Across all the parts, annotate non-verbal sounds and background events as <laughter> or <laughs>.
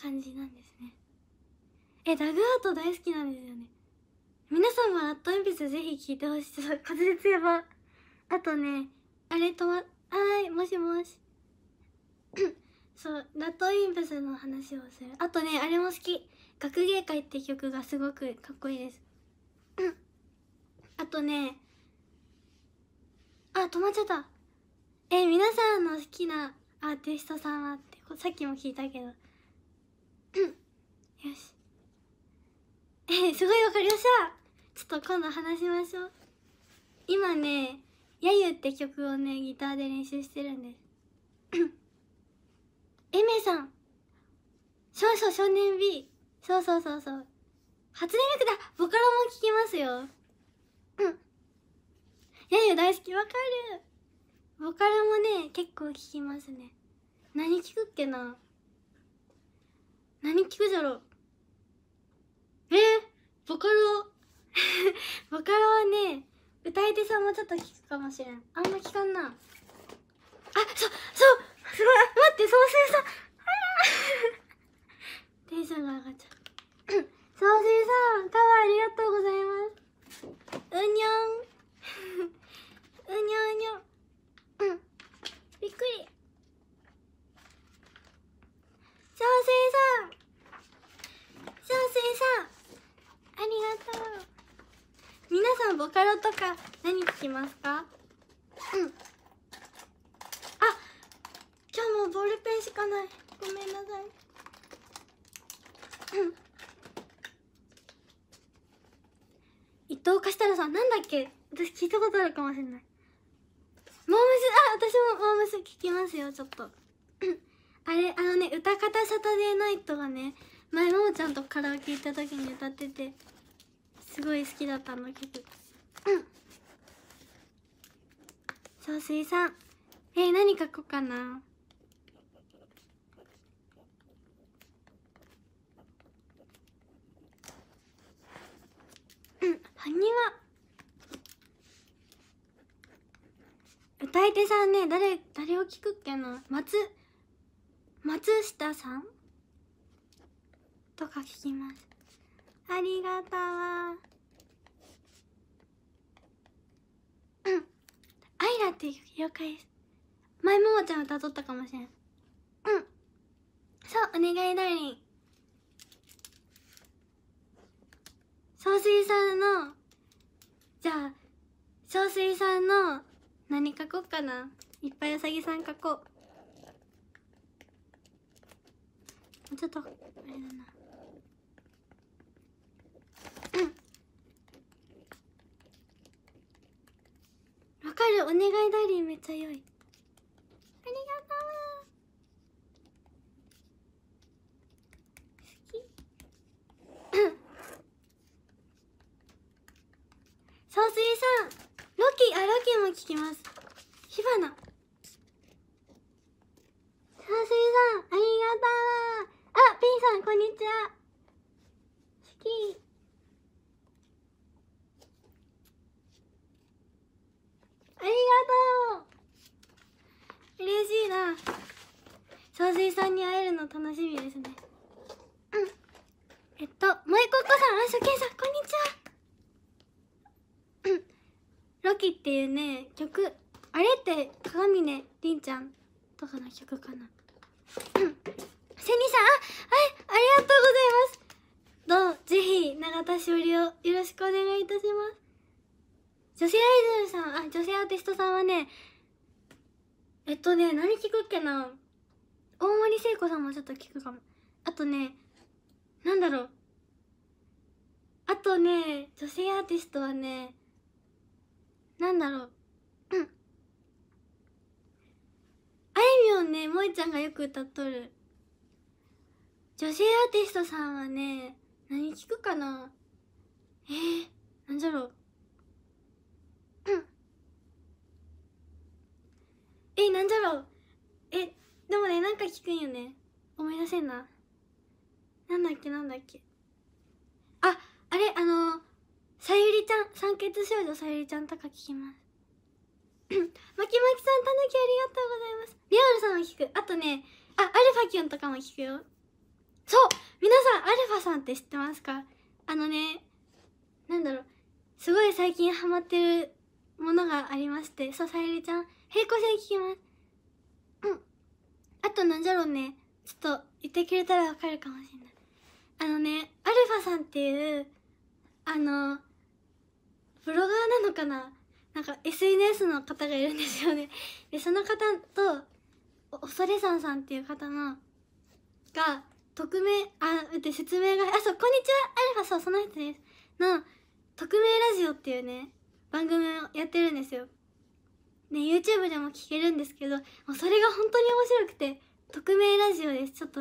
感じなんですねえダグアウト大好きなんですよね皆さんも「アットインピス」ぜひ聴いてほしい滑舌やばあとねあれとまはいもしもし <coughs> そう「ラットインプス」の話をするあとねあれも好き「学芸会」って曲がすごくかっこいいです <coughs> あとねあ止まっちゃったえ皆さんの好きなアーティストさんはってさっきも聞いたけどうんよしえすごいわかりましたちょっと今度話しましょう今ね「やゆ」って曲をねギターで練習してるんですえめ <coughs> さん少々少年 B そうそうそうそう初音ミクだボカロも聴きますようん <coughs> やゆ大好きわかるボカロもね結構聴きますね何聴くっけな何聞くじゃろうえー、ボカロ <laughs> ボカロはね歌い手さんもちょっと聞くかもしれんあんま聞かんなあそうそうすごい待って創生さんんボカロとか何聞きますかうんあ今日もボールペンしかないごめんなさいうん伊藤カシさなんだっけ私聞いたことあるかもしれないモームスあ私もモームス聞きますよちょっとあれあのね歌方サタデーナイトがね前ももちゃんとカラオケ行った時に歌っててすごい好きだったあの曲うん総帥さんえー、何書こうかなうん埴輪歌い手さんね誰誰を聞くっけな松松下さんとか聞きますありがとううんアイラっていう妖怪です前ももちゃん歌たとったかもしれんうんそうお願いダーリン総帥さんのじゃあ総水さんの何書こうかないっぱいうさぎさん書こうちょっとあれだなかるお願いダーリンめっちゃ良いんに会えるの楽しみですねうんえっと萌子子さん初見さんこんにちはロキっていうね曲あれって鏡ねりんちゃんとかの曲かなセニさんあいありがとうございますどうぜひ永田しおりをよろしくお願いいたします女性アイドルさんあ女性アーティストさんはねえっとね何聞くっけな大森聖子さんもちょっと聞くかもあとねなんだろうあとね女性アーティストはねなんだろううん <coughs> あいみょんね萌ちゃんがよく歌っとる女性アーティストさんはね何聞くかなえー、なんじゃろううん <coughs> えー、なんじゃろうなんか聞くんよね思い出せんななんだっけなんだっけああれあのさゆりちゃん酸欠少女さゆりちゃんとか聞きますま <coughs> きまきさんたぬきありがとうございますリアルさんも聞くあとねあアルファキュンとかも聞くよそう皆さんアルファさんって知ってますかあのねなんだろうすごい最近ハマってるものがありましてそうさゆりちゃん平行線聞きますあとなんじゃろうねちょっと言ってくれたらわかるかもしれないあのねアルファさんっていうあのブロガーなのかななんか SNS の方がいるんですよねでその方と恐れさんさんっていう方のが匿名あ待って説明があそうこんにちはアルファそうその人ですの匿名ラジオっていうね番組をやってるんですよね YouTube でも聞けるんですけどもうそれが本当に面白くて匿名ラジオですちょっと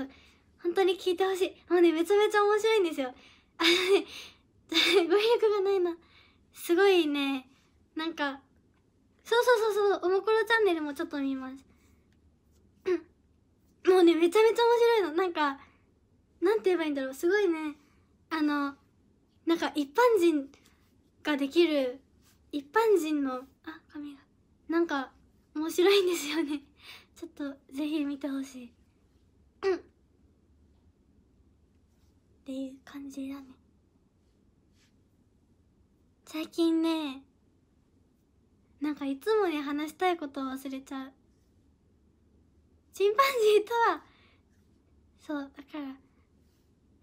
本当に聞いてほしいもうねめちゃめちゃ面白いんですよあのね <laughs> 語彙力がないなすごいねなんかそうそうそうそうおもころチャンネルもちょっと見ますもうねめちゃめちゃ面白いのなんかなんて言えばいいんだろうすごいねあのなんか一般人ができる一般人のあ髪がなんか面白いんですよね <laughs> ちょっとぜひ見てほしいっていう感じだね最近ねなんかいつもね話したいことを忘れちゃうチンパンジーとはそうだから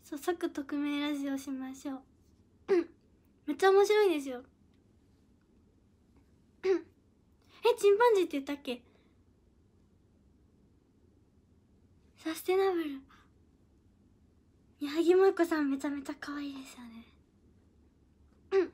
そう即匿名ラジオしましょうめっちゃ面白いんですよえチンパンジーって言ったっけサステナブル矢作萌子さんめちゃめちゃ可愛いですよねうん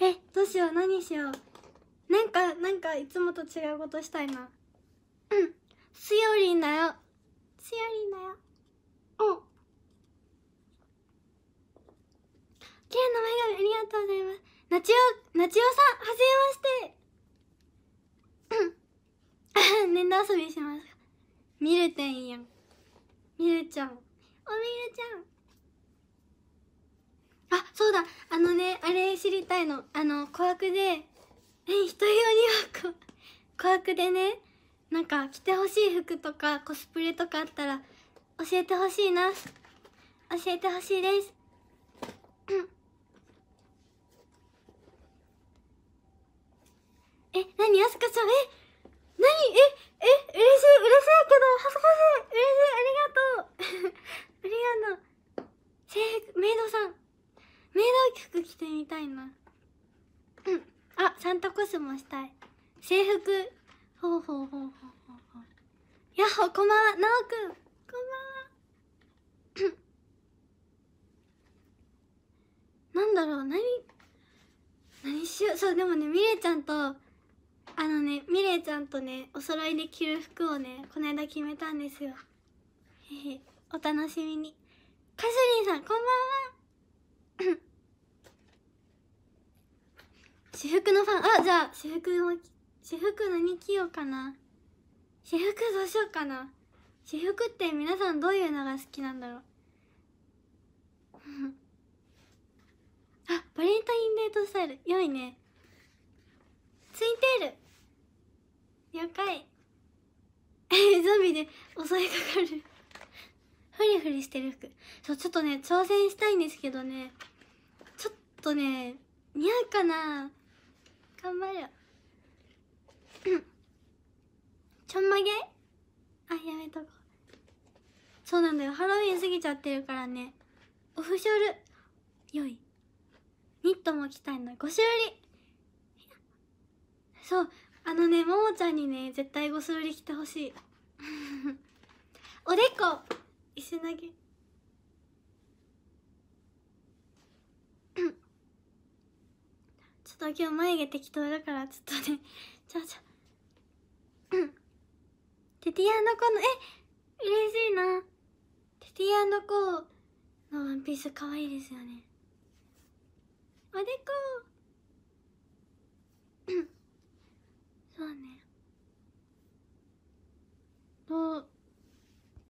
えどうしよう何しようなんかなんかいつもと違うことしたいなうんすよりんだよすよりんだようん綺麗な前髪ありがとうございますなちおなちおさんはじめましてうん <laughs> 年度遊びします見るてんやんみるちゃんおみるちゃんあそうだあのねあれ知りたいのあの琥くでえ人用には <laughs> 小悪でねなんか着てほしい服とかコスプレとかあったら教えてほしいな教えてほしいですサンタコスもしたい制服ほうほうほうほうほうほうやっほこんばんはなおくんこんばんはなんだろう何何しようそうでもねみれちゃんとあのねみれちゃんとねお揃いで着る服をねこの間決めたんですよへへお楽しみにかすりんさんこんばんは私服のファンあじゃあ私服の私服何着ようかな私服どうしようかな私服って皆さんどういうのが好きなんだろうあバレンタインデートスタイル良いねツインテール了解えゾンビで襲いかかるフリフリしてる服そうちょっとね挑戦したいんですけどねちょっとね似合うかな頑張る <coughs> ちょんまげあやめとこうそうなんだよハロウィン過ぎちゃってるからねオフショルよいニットも着たいのゴシ売りそうあのねももちゃんにね絶対ゴス売り着てほしい <laughs> おでこ石投げと今日眉毛適当だからちょっとね <laughs> ちゃちゃうんテティアンドコのえ嬉しいなテティアンドコのワンピース可愛いですよねおでこ <coughs> そうねどう